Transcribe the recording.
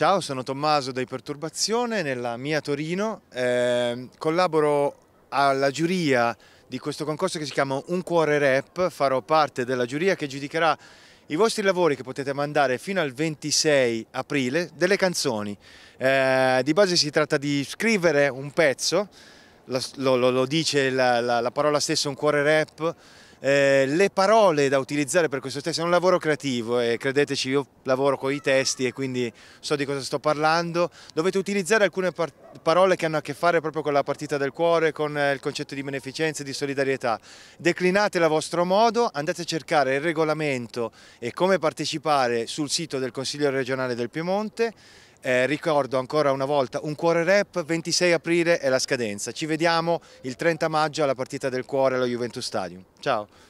Ciao, sono Tommaso dai Perturbazione nella mia Torino, eh, collaboro alla giuria di questo concorso che si chiama Un Cuore Rap, farò parte della giuria che giudicherà i vostri lavori che potete mandare fino al 26 aprile delle canzoni. Eh, di base si tratta di scrivere un pezzo, lo, lo, lo dice la, la, la parola stessa un cuore rap, eh, le parole da utilizzare per questo testo, è un lavoro creativo e eh, credeteci io lavoro con i testi e quindi so di cosa sto parlando, dovete utilizzare alcune par parole che hanno a che fare proprio con la partita del cuore, con eh, il concetto di beneficenza e di solidarietà, declinatela a vostro modo, andate a cercare il regolamento e come partecipare sul sito del Consiglio regionale del Piemonte eh, ricordo ancora una volta un cuore rap, 26 aprile è la scadenza. Ci vediamo il 30 maggio alla partita del cuore allo Juventus Stadium. Ciao!